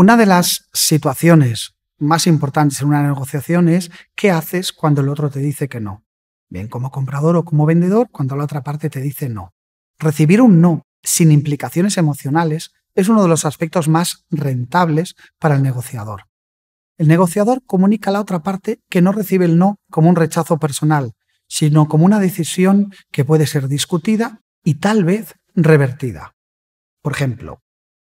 Una de las situaciones más importantes en una negociación es qué haces cuando el otro te dice que no. Bien como comprador o como vendedor, cuando la otra parte te dice no. Recibir un no sin implicaciones emocionales es uno de los aspectos más rentables para el negociador. El negociador comunica a la otra parte que no recibe el no como un rechazo personal, sino como una decisión que puede ser discutida y tal vez revertida. Por ejemplo,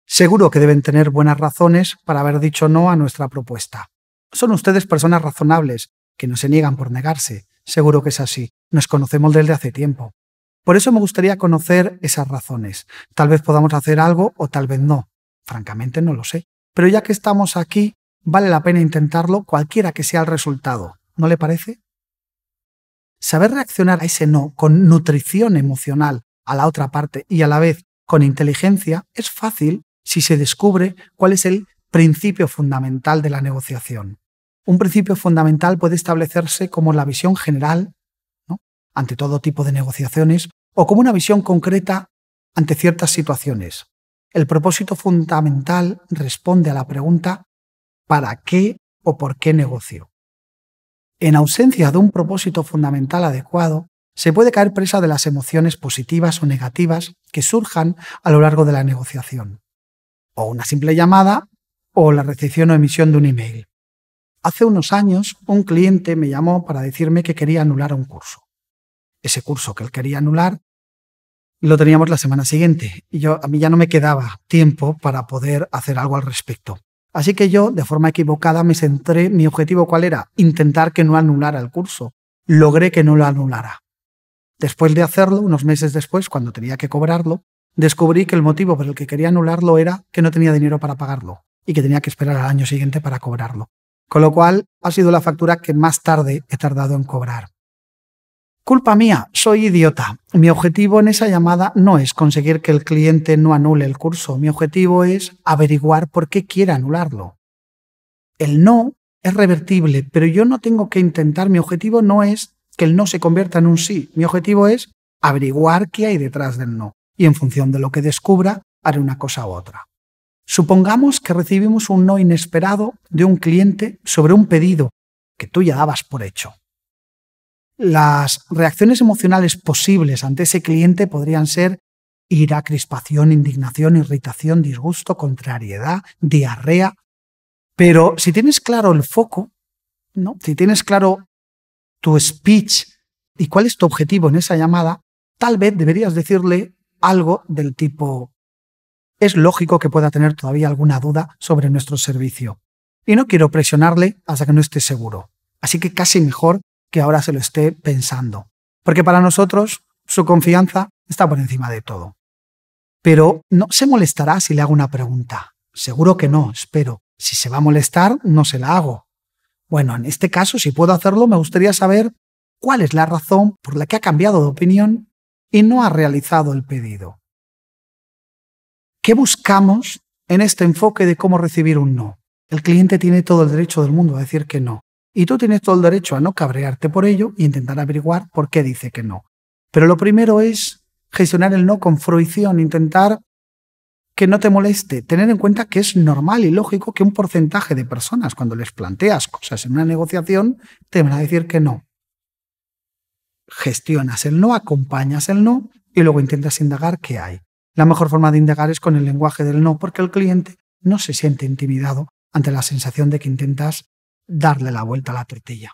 Seguro que deben tener buenas razones para haber dicho no a nuestra propuesta. Son ustedes personas razonables, que no se niegan por negarse. Seguro que es así. Nos conocemos desde hace tiempo. Por eso me gustaría conocer esas razones. Tal vez podamos hacer algo o tal vez no. Francamente no lo sé. Pero ya que estamos aquí, vale la pena intentarlo cualquiera que sea el resultado. ¿No le parece? Saber reaccionar a ese no con nutrición emocional a la otra parte y a la vez con inteligencia es fácil si se descubre cuál es el principio fundamental de la negociación. Un principio fundamental puede establecerse como la visión general ante todo tipo de negociaciones o como una visión concreta ante ciertas situaciones. El propósito fundamental responde a la pregunta ¿para qué o por qué negocio? En ausencia de un propósito fundamental adecuado, se puede caer presa de las emociones positivas o negativas que surjan a lo largo de la negociación o una simple llamada o la recepción o emisión de un email. Hace unos años un cliente me llamó para decirme que quería anular un curso. Ese curso que él quería anular lo teníamos la semana siguiente y yo a mí ya no me quedaba tiempo para poder hacer algo al respecto. Así que yo, de forma equivocada, me centré, mi objetivo cuál era? Intentar que no anulara el curso. Logré que no lo anulara. Después de hacerlo, unos meses después, cuando tenía que cobrarlo, descubrí que el motivo por el que quería anularlo era que no tenía dinero para pagarlo y que tenía que esperar al año siguiente para cobrarlo. Con lo cual ha sido la factura que más tarde he tardado en cobrar. Culpa mía, soy idiota. Mi objetivo en esa llamada no es conseguir que el cliente no anule el curso, mi objetivo es averiguar por qué quiere anularlo. El no es revertible, pero yo no tengo que intentar, mi objetivo no es que el no se convierta en un sí, mi objetivo es averiguar qué hay detrás del no y en función de lo que descubra haré una cosa u otra. Supongamos que recibimos un no inesperado de un cliente sobre un pedido que tú ya dabas por hecho. Las reacciones emocionales posibles ante ese cliente podrían ser ira, crispación, indignación, irritación, disgusto, contrariedad, diarrea. Pero si tienes claro el foco, ¿no? si tienes claro tu speech y cuál es tu objetivo en esa llamada, tal vez deberías decirle algo del tipo, es lógico que pueda tener todavía alguna duda sobre nuestro servicio. Y no quiero presionarle hasta que no esté seguro. Así que casi mejor que ahora se lo esté pensando. Porque para nosotros su confianza está por encima de todo. Pero no se molestará si le hago una pregunta. Seguro que no, espero. Si se va a molestar, no se la hago. Bueno, en este caso, si puedo hacerlo, me gustaría saber cuál es la razón por la que ha cambiado de opinión y no ha realizado el pedido. ¿Qué buscamos en este enfoque de cómo recibir un no? El cliente tiene todo el derecho del mundo a decir que no. Y tú tienes todo el derecho a no cabrearte por ello e intentar averiguar por qué dice que no. Pero lo primero es gestionar el no con fruición, intentar que no te moleste, tener en cuenta que es normal y lógico que un porcentaje de personas cuando les planteas cosas en una negociación te van a decir que no gestionas el no, acompañas el no y luego intentas indagar qué hay. La mejor forma de indagar es con el lenguaje del no, porque el cliente no se siente intimidado ante la sensación de que intentas darle la vuelta a la tortilla.